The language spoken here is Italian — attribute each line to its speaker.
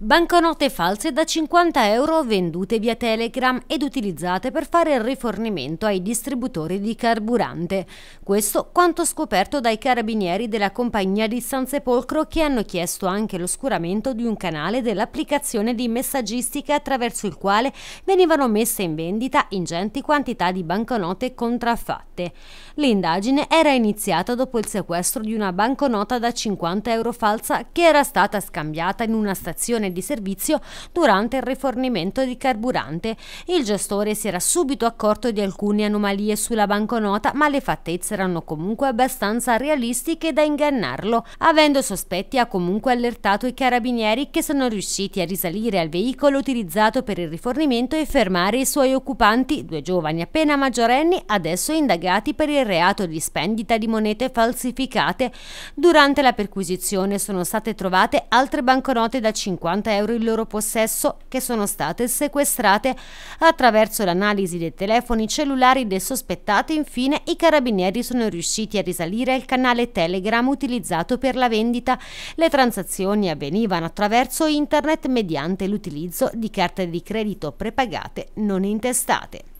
Speaker 1: Banconote false da 50 euro vendute via Telegram ed utilizzate per fare il rifornimento ai distributori di carburante. Questo quanto scoperto dai carabinieri della compagnia di San Sepolcro che hanno chiesto anche l'oscuramento di un canale dell'applicazione di messaggistica attraverso il quale venivano messe in vendita ingenti quantità di banconote contraffatte. L'indagine era iniziata dopo il sequestro di una banconota da 50 euro falsa che era stata scambiata in una stazione stazione di servizio durante il rifornimento di carburante. Il gestore si era subito accorto di alcune anomalie sulla banconota, ma le fattezze erano comunque abbastanza realistiche da ingannarlo. Avendo sospetti ha comunque allertato i carabinieri che sono riusciti a risalire al veicolo utilizzato per il rifornimento e fermare i suoi occupanti, due giovani appena maggiorenni, adesso indagati per il reato di spendita di monete falsificate. Durante la perquisizione sono state trovate altre banconote da 50 50 euro in loro possesso che sono state sequestrate attraverso l'analisi dei telefoni cellulari dei sospettati, Infine i carabinieri sono riusciti a risalire al canale Telegram utilizzato per la vendita. Le transazioni avvenivano attraverso internet mediante l'utilizzo di carte di credito prepagate non intestate.